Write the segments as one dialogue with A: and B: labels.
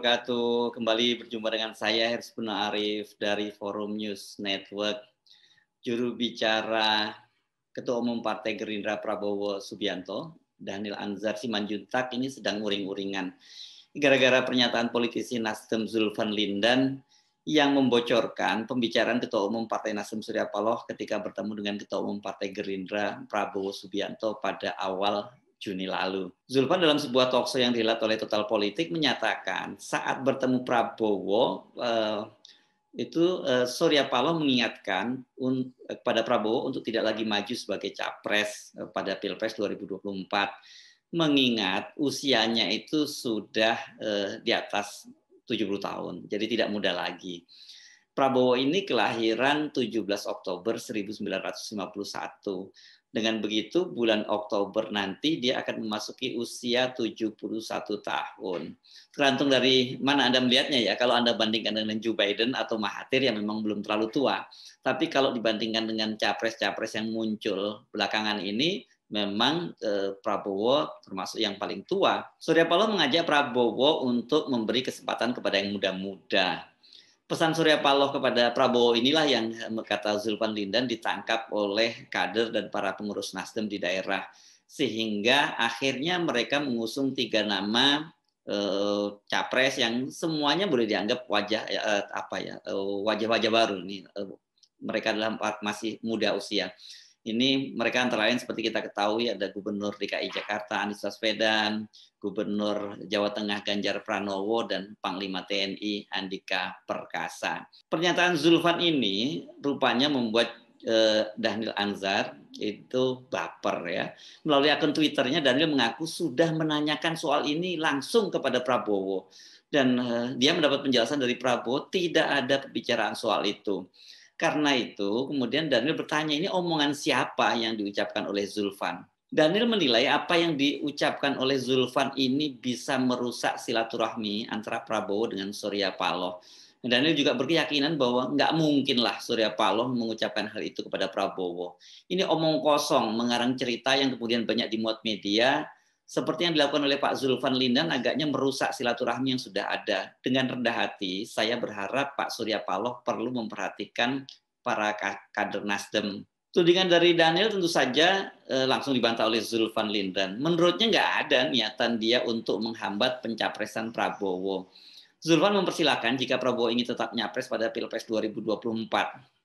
A: wabarakatuh. Kembali berjumpa dengan saya Hersbuna Arif dari Forum News Network. Juru bicara Ketua Umum Partai Gerindra Prabowo Subianto, Daniel Anzar Simanjuntak ini sedang uring-uringan. Gara-gara pernyataan politisi Nasdem Zulfan Lindan yang membocorkan pembicaraan Ketua Umum Partai Nasdem Surya Paloh ketika bertemu dengan Ketua Umum Partai Gerindra Prabowo Subianto pada awal Juni lalu. Zulfan dalam sebuah talkshow yang dilihat oleh Total Politik menyatakan saat bertemu Prabowo eh, itu eh, Surya Paloh mengingatkan un, eh, kepada Prabowo untuk tidak lagi maju sebagai capres eh, pada Pilpres 2024 mengingat usianya itu sudah eh, di atas 70 tahun. Jadi tidak muda lagi. Prabowo ini kelahiran 17 Oktober 1951. Dengan begitu bulan Oktober nanti dia akan memasuki usia 71 tahun. Tergantung dari mana Anda melihatnya ya. Kalau Anda bandingkan dengan Joe Biden atau Mahathir yang memang belum terlalu tua. Tapi kalau dibandingkan dengan capres-capres yang muncul belakangan ini, memang eh, Prabowo termasuk yang paling tua. Surya Paloh mengajak Prabowo untuk memberi kesempatan kepada yang muda-muda pesan Surya Paloh kepada Prabowo inilah yang eh, kata Zulfan Lindan ditangkap oleh kader dan para pengurus Nasdem di daerah sehingga akhirnya mereka mengusung tiga nama eh, capres yang semuanya boleh dianggap wajah ya, eh, apa ya wajah-wajah baru nih eh, mereka dalam masih muda usia ini mereka antara lain seperti kita ketahui ada Gubernur DKI Jakarta Anies Baswedan, Gubernur Jawa Tengah Ganjar Pranowo, dan Panglima TNI Andika Perkasa. Pernyataan Zulfan ini rupanya membuat eh, Dahnil Anzar itu baper ya. Melalui akun Twitternya Daniel mengaku sudah menanyakan soal ini langsung kepada Prabowo dan eh, dia mendapat penjelasan dari Prabowo tidak ada pembicaraan soal itu. Karena itu kemudian Daniel bertanya ini omongan siapa yang diucapkan oleh Zulfan? Daniel menilai apa yang diucapkan oleh Zulfan ini bisa merusak silaturahmi antara Prabowo dengan Surya Paloh. Daniel juga berkeyakinan bahwa nggak mungkinlah Surya Paloh mengucapkan hal itu kepada Prabowo. Ini omong kosong, mengarang cerita yang kemudian banyak dimuat media, seperti yang dilakukan oleh Pak Zulfan Lindan agaknya merusak silaturahmi yang sudah ada. Dengan rendah hati, saya berharap Pak Surya Paloh perlu memperhatikan para kader Nasdem. Tudingan dari Daniel tentu saja eh, langsung dibantah oleh Zulfan Lindan. Menurutnya nggak ada niatan dia untuk menghambat pencapresan Prabowo. Zulfan mempersilahkan jika Prabowo ingin tetap nyapres pada Pilpres 2024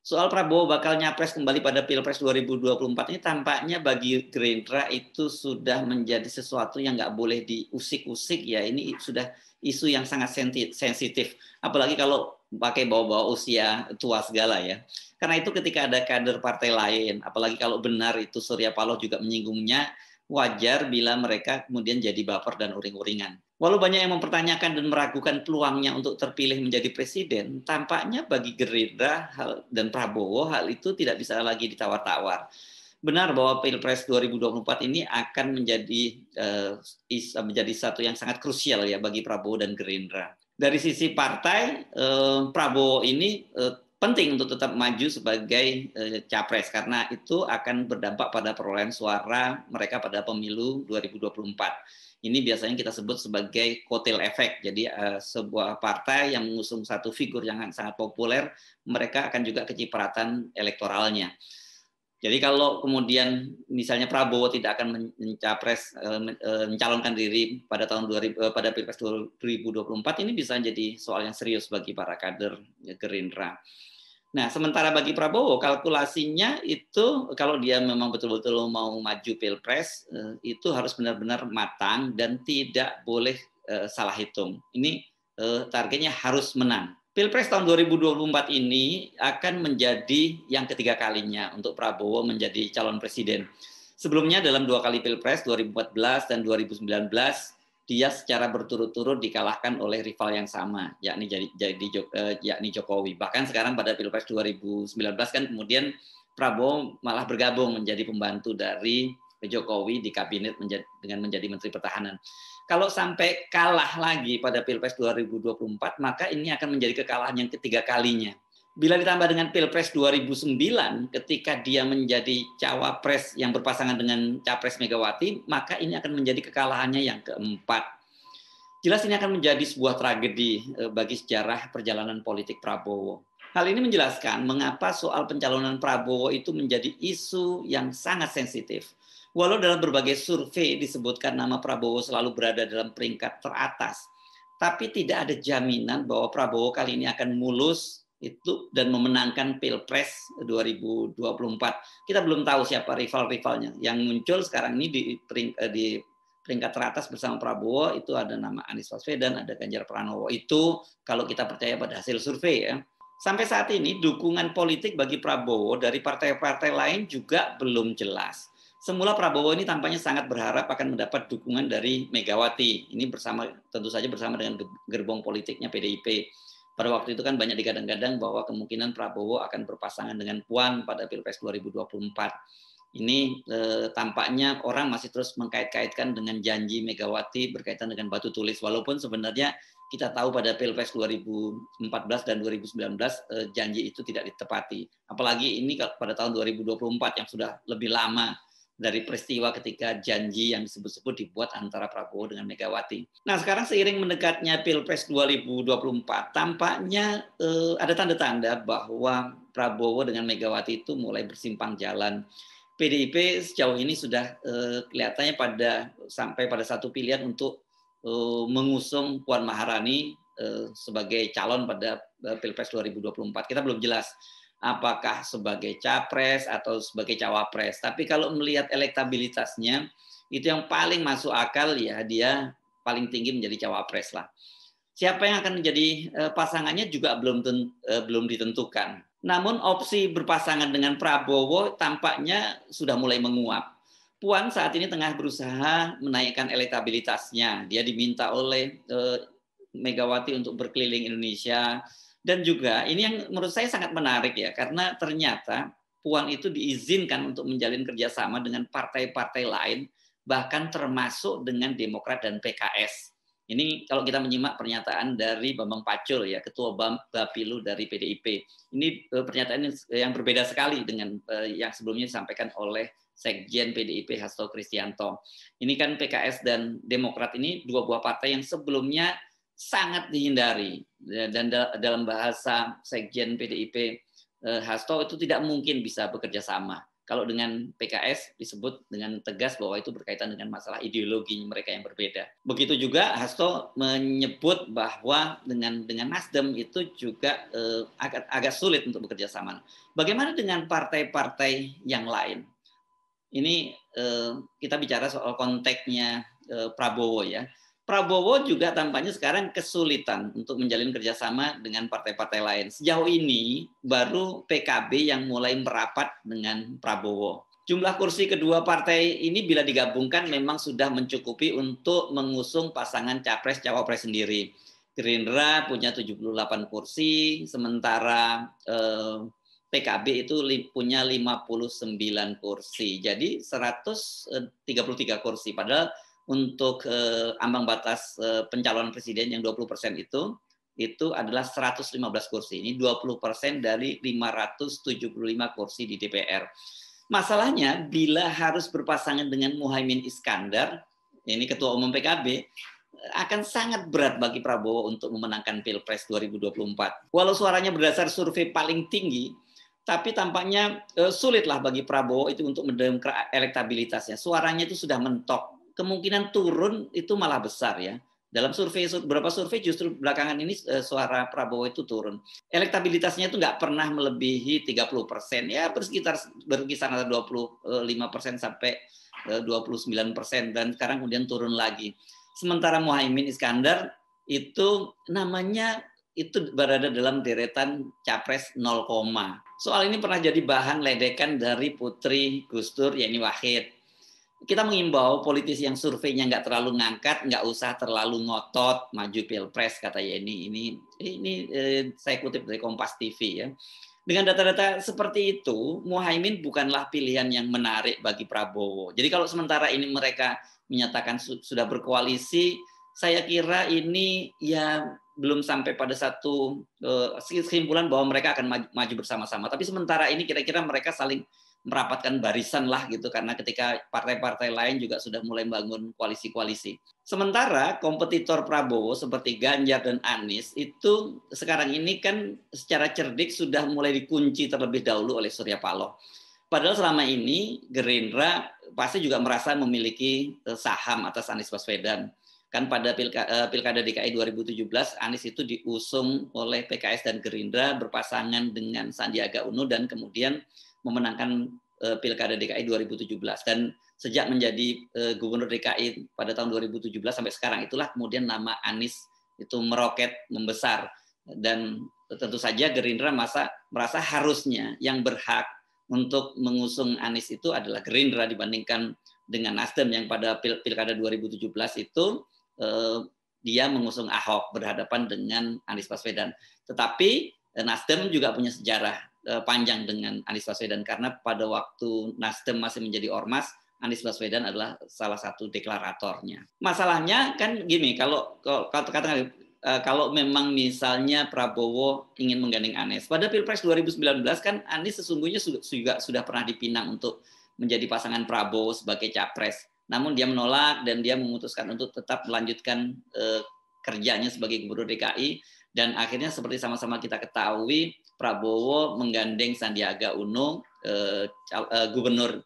A: soal Prabowo bakal nyapres kembali pada Pilpres 2024 ini tampaknya bagi Gerindra itu sudah menjadi sesuatu yang nggak boleh diusik-usik ya. Ini sudah isu yang sangat sensitif. Apalagi kalau pakai bawa-bawa usia tua segala ya. Karena itu ketika ada kader partai lain, apalagi kalau benar itu Surya Paloh juga menyinggungnya, wajar bila mereka kemudian jadi baper dan uring-uringan. Walau banyak yang mempertanyakan dan meragukan peluangnya untuk terpilih menjadi presiden, tampaknya bagi Gerindra dan Prabowo hal itu tidak bisa lagi ditawar-tawar. Benar bahwa Pilpres 2024 ini akan menjadi uh, menjadi satu yang sangat krusial ya bagi Prabowo dan Gerindra. Dari sisi partai, uh, Prabowo ini uh, penting untuk tetap maju sebagai uh, capres karena itu akan berdampak pada perolehan suara mereka pada pemilu 2024. Ini biasanya kita sebut sebagai kotel efek. Jadi eh, sebuah partai yang mengusung satu figur yang sangat populer, mereka akan juga kecipratan elektoralnya. Jadi kalau kemudian misalnya Prabowo tidak akan mencapres eh, eh, mencalonkan diri pada tahun 2000 pada Pilpres 2024 ini bisa jadi soal yang serius bagi para kader Gerindra. Nah, sementara bagi Prabowo kalkulasinya itu kalau dia memang betul-betul mau maju pilpres eh, itu harus benar-benar matang dan tidak boleh eh, salah hitung. Ini eh, targetnya harus menang. Pilpres tahun 2024 ini akan menjadi yang ketiga kalinya untuk Prabowo menjadi calon presiden. Sebelumnya dalam dua kali Pilpres 2014 dan 2019 dia secara berturut-turut dikalahkan oleh rival yang sama, yakni jadi jadi eh, yakni Jokowi. Bahkan sekarang pada Pilpres 2019 kan kemudian Prabowo malah bergabung menjadi pembantu dari Jokowi di kabinet menjadi, dengan menjadi Menteri Pertahanan. Kalau sampai kalah lagi pada Pilpres 2024, maka ini akan menjadi kekalahan yang ketiga kalinya bila ditambah dengan Pilpres 2009 ketika dia menjadi cawapres yang berpasangan dengan capres Megawati, maka ini akan menjadi kekalahannya yang keempat. Jelas ini akan menjadi sebuah tragedi eh, bagi sejarah perjalanan politik Prabowo. Hal ini menjelaskan mengapa soal pencalonan Prabowo itu menjadi isu yang sangat sensitif. Walau dalam berbagai survei disebutkan nama Prabowo selalu berada dalam peringkat teratas, tapi tidak ada jaminan bahwa Prabowo kali ini akan mulus itu dan memenangkan Pilpres 2024. Kita belum tahu siapa rival-rivalnya. Yang muncul sekarang ini di, eh, di peringkat teratas bersama Prabowo itu ada nama Anies Baswedan, ada Ganjar Pranowo. Itu kalau kita percaya pada hasil survei ya. Sampai saat ini dukungan politik bagi Prabowo dari partai-partai lain juga belum jelas. Semula Prabowo ini tampaknya sangat berharap akan mendapat dukungan dari Megawati. Ini bersama tentu saja bersama dengan gerbong politiknya PDIP. Pada waktu itu kan banyak digadang-gadang bahwa kemungkinan Prabowo akan berpasangan dengan Puan pada Pilpres 2024. Ini eh, tampaknya orang masih terus mengkait-kaitkan dengan janji Megawati berkaitan dengan batu tulis walaupun sebenarnya kita tahu pada Pilpres 2014 dan 2019 eh, janji itu tidak ditepati. Apalagi ini pada tahun 2024 yang sudah lebih lama dari peristiwa ketika janji yang disebut-sebut dibuat antara Prabowo dengan Megawati. Nah, sekarang seiring mendekatnya Pilpres 2024, tampaknya eh, ada tanda-tanda bahwa Prabowo dengan Megawati itu mulai bersimpang jalan. PDIP sejauh ini sudah eh, kelihatannya pada sampai pada satu pilihan untuk eh, mengusung Puan Maharani eh, sebagai calon pada eh, Pilpres 2024. Kita belum jelas apakah sebagai capres atau sebagai cawapres. Tapi kalau melihat elektabilitasnya, itu yang paling masuk akal ya dia paling tinggi menjadi cawapres lah. Siapa yang akan menjadi eh, pasangannya juga belum eh, belum ditentukan. Namun opsi berpasangan dengan Prabowo tampaknya sudah mulai menguap. Puan saat ini tengah berusaha menaikkan elektabilitasnya. Dia diminta oleh eh, Megawati untuk berkeliling Indonesia, dan juga ini yang menurut saya sangat menarik ya, karena ternyata Puan itu diizinkan untuk menjalin kerjasama dengan partai-partai lain, bahkan termasuk dengan Demokrat dan PKS. Ini kalau kita menyimak pernyataan dari Bambang Pacul ya, Ketua Bapilu dari PDIP. Ini eh, pernyataan yang berbeda sekali dengan eh, yang sebelumnya disampaikan oleh Sekjen PDIP Hasto Kristianto. Ini kan PKS dan Demokrat ini dua buah partai yang sebelumnya sangat dihindari ya, dan dalam bahasa sekjen PDIP eh, Hasto itu tidak mungkin bisa bekerja sama. Kalau dengan PKS disebut dengan tegas bahwa itu berkaitan dengan masalah ideologi mereka yang berbeda. Begitu juga Hasto menyebut bahwa dengan dengan Nasdem itu juga eh, agak agak sulit untuk bekerja sama. Bagaimana dengan partai-partai yang lain? Ini eh, kita bicara soal konteksnya Prabowo ya Prabowo juga tampaknya sekarang kesulitan untuk menjalin kerjasama dengan partai-partai lain. Sejauh ini baru PKB yang mulai merapat dengan Prabowo. Jumlah kursi kedua partai ini bila digabungkan memang sudah mencukupi untuk mengusung pasangan capres-cawapres sendiri. Gerindra punya 78 kursi, sementara eh, PKB itu punya 59 kursi. Jadi 133 eh, kursi. Padahal untuk uh, ambang batas uh, pencalonan presiden yang 20% itu itu adalah 115 kursi. Ini 20% dari 575 kursi di DPR. Masalahnya bila harus berpasangan dengan Muhaimin Iskandar, ini ketua umum PKB, akan sangat berat bagi Prabowo untuk memenangkan Pilpres 2024. Walau suaranya berdasar survei paling tinggi, tapi tampaknya eh, sulitlah bagi Prabowo itu untuk mendongkrak elektabilitasnya. Suaranya itu sudah mentok kemungkinan turun itu malah besar ya. Dalam survei beberapa survei justru belakangan ini eh, suara Prabowo itu turun. Elektabilitasnya itu nggak pernah melebihi 30 persen ya bersekitar berkisar antara 25 persen sampai 29 eh, persen dan sekarang kemudian turun lagi. Sementara Muhaimin Iskandar itu namanya itu berada dalam deretan capres 0, soal ini pernah jadi bahan ledekan dari putri Gustur yakni Wahid kita mengimbau politisi yang surveinya nggak terlalu ngangkat, nggak usah terlalu ngotot maju pilpres kata Yeni. Ya, ini ini eh, saya kutip dari Kompas TV ya. Dengan data-data seperti itu, Muhaimin bukanlah pilihan yang menarik bagi Prabowo. Jadi kalau sementara ini mereka menyatakan su sudah berkoalisi, saya kira ini ya belum sampai pada satu eh, kesimpulan bahwa mereka akan maju, maju bersama-sama. Tapi sementara ini kira-kira mereka saling merapatkan barisan lah gitu karena ketika partai-partai lain juga sudah mulai membangun koalisi-koalisi. Sementara kompetitor Prabowo seperti Ganjar dan Anies itu sekarang ini kan secara cerdik sudah mulai dikunci terlebih dahulu oleh Surya Paloh. Padahal selama ini Gerindra pasti juga merasa memiliki eh, saham atas Anies Baswedan. Kan pada eh, Pilkada DKI 2017 Anies itu diusung oleh PKS dan Gerindra berpasangan dengan Sandiaga Uno dan kemudian memenangkan uh, Pilkada DKI 2017 dan sejak menjadi uh, gubernur DKI pada tahun 2017 sampai sekarang itulah kemudian nama Anies itu meroket membesar dan tentu saja Gerindra masa merasa harusnya yang berhak untuk mengusung Anies itu adalah Gerindra dibandingkan dengan Nasdem yang pada pil pilkada 2017 itu uh, dia mengusung Ahok berhadapan dengan Anies Baswedan. Tetapi Nasdem juga punya sejarah Eh, panjang dengan Anies Baswedan karena pada waktu Nasdem masih menjadi ormas Anies Baswedan adalah salah satu deklaratornya. Masalahnya kan gini, kalau kalau kata eh, kalau memang misalnya Prabowo ingin menggandeng Anies, pada Pilpres 2019 kan Anies sesungguhnya juga sudah pernah dipinang untuk menjadi pasangan Prabowo sebagai capres. Namun dia menolak dan dia memutuskan untuk tetap melanjutkan eh, kerjanya sebagai gubernur DKI dan akhirnya seperti sama-sama kita ketahui Prabowo menggandeng Sandiaga Uno, eh, eh, gubernur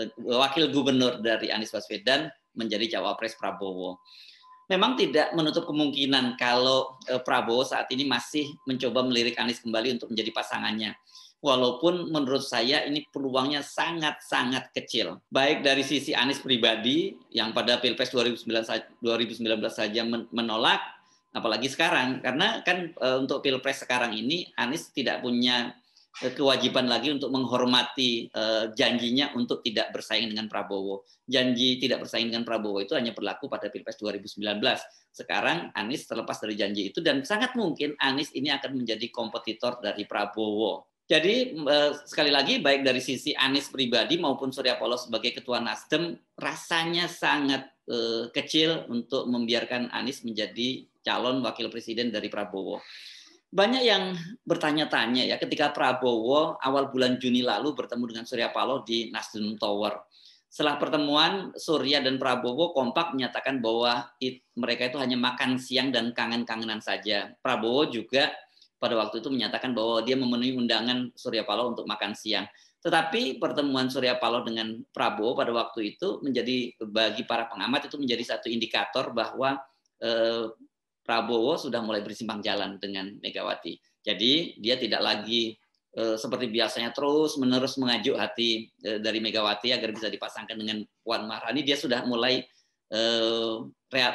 A: eh, wakil gubernur dari Anies Baswedan menjadi cawapres Prabowo. Memang tidak menutup kemungkinan kalau eh, Prabowo saat ini masih mencoba melirik Anies kembali untuk menjadi pasangannya walaupun menurut saya ini peluangnya sangat-sangat kecil. Baik dari sisi Anies pribadi yang pada Pilpres 2019, 2019 saja menolak, apalagi sekarang karena kan e, untuk pilpres sekarang ini Anies tidak punya eh, kewajiban lagi untuk menghormati e, janjinya untuk tidak bersaing dengan Prabowo. Janji tidak bersaing dengan Prabowo itu hanya berlaku pada pilpres 2019. Sekarang Anies terlepas dari janji itu dan sangat mungkin Anies ini akan menjadi kompetitor dari Prabowo jadi eh, sekali lagi baik dari sisi Anies pribadi maupun Surya Paloh sebagai ketua Nasdem rasanya sangat eh, kecil untuk membiarkan Anies menjadi calon wakil presiden dari Prabowo. Banyak yang bertanya-tanya ya ketika Prabowo awal bulan Juni lalu bertemu dengan Surya Paloh di Nasdem Tower. Setelah pertemuan Surya dan Prabowo kompak menyatakan bahwa mereka itu hanya makan siang dan kangen-kangenan saja. Prabowo juga pada waktu itu menyatakan bahwa dia memenuhi undangan Surya Paloh untuk makan siang. Tetapi pertemuan Surya Paloh dengan Prabowo pada waktu itu menjadi bagi para pengamat itu menjadi satu indikator bahwa eh, Prabowo sudah mulai bersimpang jalan dengan Megawati. Jadi dia tidak lagi eh, seperti biasanya terus menerus mengajuk hati eh, dari Megawati agar bisa dipasangkan dengan Puan Maharani. Dia sudah mulai eh, real,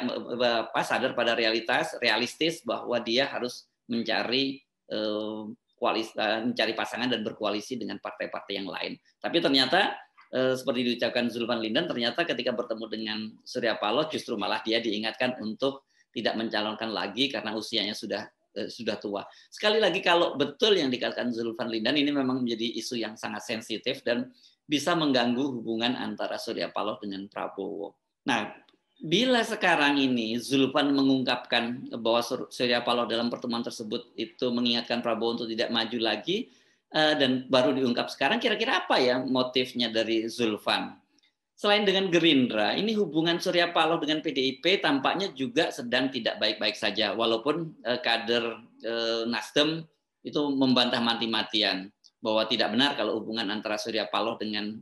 A: sadar pada realitas, realistis bahwa dia harus mencari eh, eh, mencari pasangan dan berkoalisi dengan partai-partai yang lain. Tapi ternyata eh, seperti diucapkan Zulfan Lindan, ternyata ketika bertemu dengan Surya Paloh justru malah dia diingatkan untuk tidak mencalonkan lagi karena usianya sudah eh, sudah tua. Sekali lagi kalau betul yang dikatakan Zulfan Lindan ini memang menjadi isu yang sangat sensitif dan bisa mengganggu hubungan antara Surya Paloh dengan Prabowo. Nah, Bila sekarang ini Zulfan mengungkapkan bahwa Surya Paloh dalam pertemuan tersebut itu mengingatkan Prabowo untuk tidak maju lagi eh, dan baru diungkap sekarang, kira-kira apa ya motifnya dari Zulfan? Selain dengan Gerindra, ini hubungan Surya Paloh dengan PDIP tampaknya juga sedang tidak baik-baik saja, walaupun eh, kader eh, Nasdem itu membantah mati-matian bahwa tidak benar kalau hubungan antara Surya Paloh dengan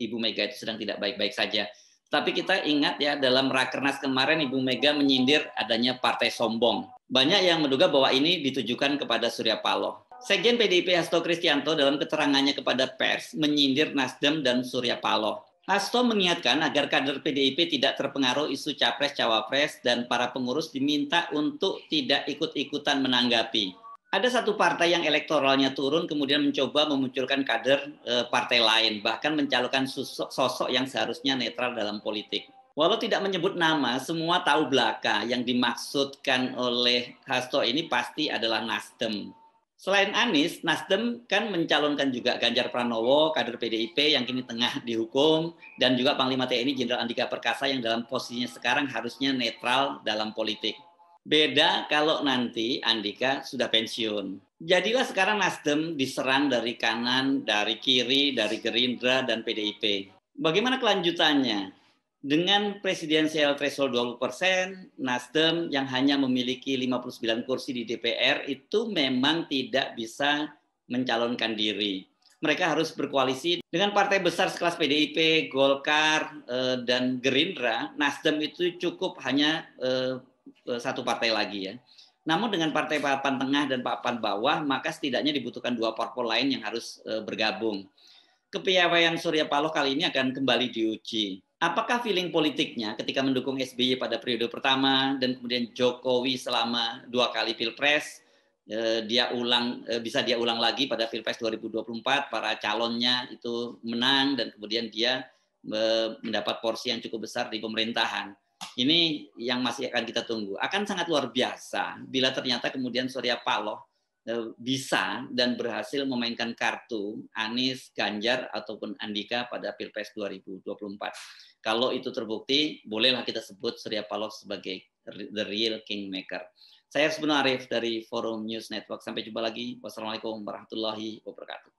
A: Ibu Mega itu sedang tidak baik-baik saja tapi kita ingat ya dalam rakernas kemarin Ibu Mega menyindir adanya partai sombong. Banyak yang menduga bahwa ini ditujukan kepada Surya Paloh. Sekjen PDIP Hasto Kristianto dalam keterangannya kepada pers menyindir Nasdem dan Surya Paloh. Hasto mengingatkan agar kader PDIP tidak terpengaruh isu capres-cawapres dan para pengurus diminta untuk tidak ikut-ikutan menanggapi ada satu partai yang elektoralnya turun kemudian mencoba memunculkan kader eh, partai lain bahkan mencalonkan sosok yang seharusnya netral dalam politik. Walau tidak menyebut nama, semua tahu belaka yang dimaksudkan oleh Hasto ini pasti adalah Nasdem. Selain Anies, Nasdem kan mencalonkan juga Ganjar Pranowo, kader PDIP yang kini tengah dihukum, dan juga Panglima TNI Jenderal Andika Perkasa yang dalam posisinya sekarang harusnya netral dalam politik. Beda kalau nanti Andika sudah pensiun. Jadilah sekarang Nasdem diserang dari kanan, dari kiri, dari Gerindra, dan PDIP. Bagaimana kelanjutannya? Dengan presidensial threshold 20%, Nasdem yang hanya memiliki 59 kursi di DPR itu memang tidak bisa mencalonkan diri. Mereka harus berkoalisi dengan partai besar sekelas PDIP, Golkar, eh, dan Gerindra. Nasdem itu cukup hanya eh, Eh, satu partai lagi ya. Namun dengan partai papan tengah dan papan bawah, maka setidaknya dibutuhkan dua parpol lain yang harus eh, bergabung. Kepiawaian Surya Paloh kali ini akan kembali diuji. Apakah feeling politiknya ketika mendukung SBY pada periode pertama dan kemudian Jokowi selama dua kali pilpres, eh, dia ulang bisa dia ulang lagi pada pilpres 2024 para calonnya itu menang dan kemudian dia mendapat porsi yang cukup besar di pemerintahan ini yang masih akan kita tunggu. Akan sangat luar biasa bila ternyata kemudian Surya Paloh eh, bisa dan berhasil memainkan kartu Anies, Ganjar ataupun Andika pada Pilpres 2024. Kalau itu terbukti, bolehlah kita sebut Surya Paloh sebagai the real kingmaker. Saya sebenarnya Arif dari Forum News Network. Sampai jumpa lagi. Wassalamualaikum warahmatullahi wabarakatuh.